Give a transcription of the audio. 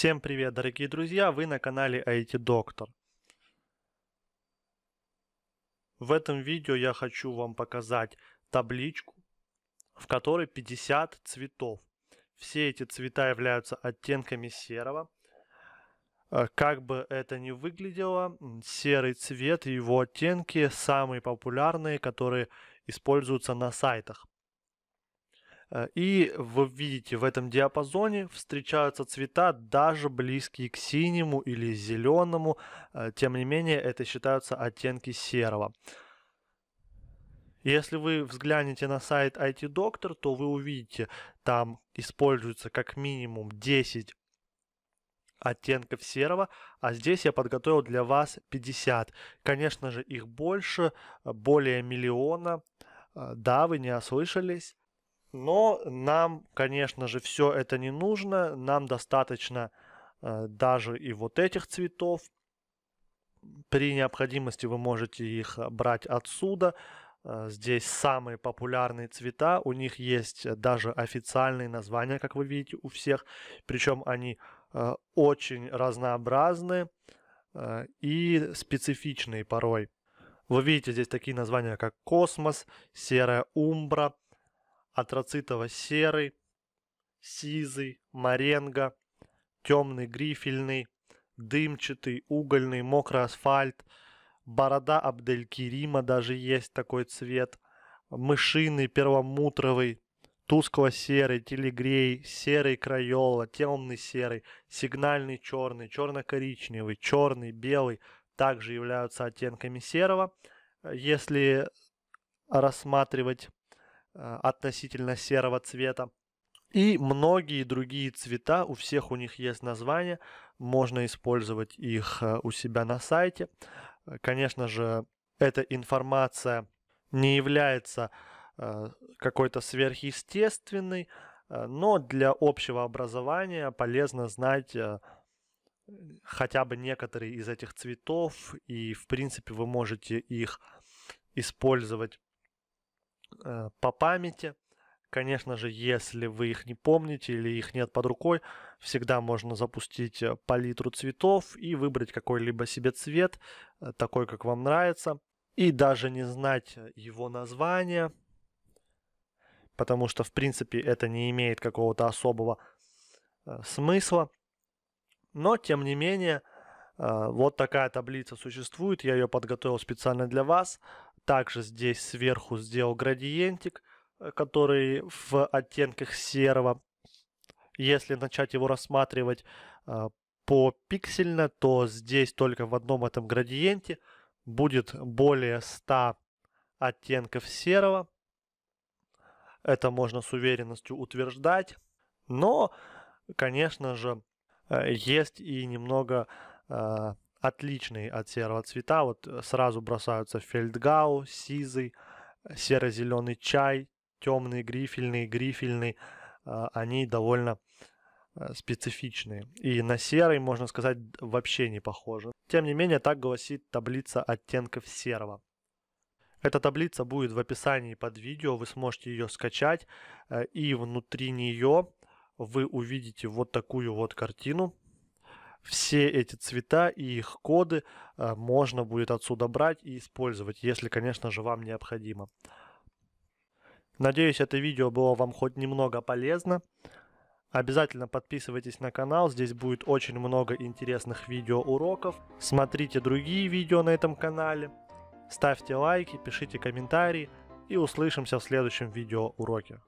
Всем привет, дорогие друзья! Вы на канале IT Доктор. В этом видео я хочу вам показать табличку, в которой 50 цветов. Все эти цвета являются оттенками серого. Э, как бы это ни выглядело, серый цвет и его оттенки самые популярные, которые используются на сайтах. Э, и вы видите, в этом диапазоне встречаются цвета, даже близкие к синему или зеленому. Э, тем не менее, это считаются оттенки серого. Если вы взглянете на сайт IT Doctor, то вы увидите, там используется как минимум 10 оттенков серого, а здесь я подготовил для вас 50. Конечно же, их больше, более миллиона. Э, да, вы не ослышались. Но нам, конечно же, все это не нужно. Нам достаточно э, даже и вот этих цветов. При необходимости вы можете их э, брать отсюда. Э, здесь самые популярные цвета. У них есть э, даже официальные названия, как вы видите, у всех. Причем они э, очень разнообразны э, и специфичные порой. Вы видите здесь такие названия, как космос, серая умбра – антрацитово-серый, сизый, моренго, темный грифельный, дымчатый, угольный, мокрый асфальт, борода Абделькирима даже есть такой цвет, мышиный, первомутровый, тускло-серый, телегрей, серый краёла, темный серый, сигнальный черный, черно-коричневый, черный, белый также являются оттенками серого. Если рассматривать Э, относительно серого цвета. И многие другие цвета, у всех у них есть название, можно использовать их э, у себя на сайте. Э, конечно же, эта информация не является какой-то сверхъестественной, но для общего образования полезно знать хотя бы некоторые из этих цветов, и в принципе вы можете их использовать Э, по памяти. Конечно же, если вы их не помните или их нет под рукой, всегда можно запустить э, палитру цветов и выбрать какой-либо себе цвет, э, такой, как вам нравится. И даже не знать его название, потому что, в принципе, это не имеет какого-то особого смысла. Но, тем не менее, вот такая таблица существует, я ее подготовил специально для вас. Также здесь сверху сделал градиентик, э, который в оттенках серого. Если начать его рассматривать э, по пиксельно, то здесь только в одном этом градиенте будет более 100 оттенков серого. Это можно с уверенностью утверждать. Но, конечно же, э, есть и немного отличные от серого цвета. Вот э, сразу бросаются фельдгау, сизый, э, серо-зеленый чай, темный грифельный, грифельный. Э, они довольно специфичные. И на серый, можно сказать, вообще не похожи. Тем не менее, так гласит таблица оттенков серого. Эта таблица будет в описании под видео, вы сможете ее скачать, и внутри нее вы увидите вот такую вот картину, все эти цвета и их коды а, можно будет отсюда брать и использовать, если, конечно же, вам необходимо. Надеюсь, это видео было вам хоть немного полезно. Обязательно подписывайтесь на канал, здесь будет очень много интересных видеоуроков. Смотрите другие видео на этом канале. Ставьте лайки, пишите комментарии и услышимся в следующем видеоуроке.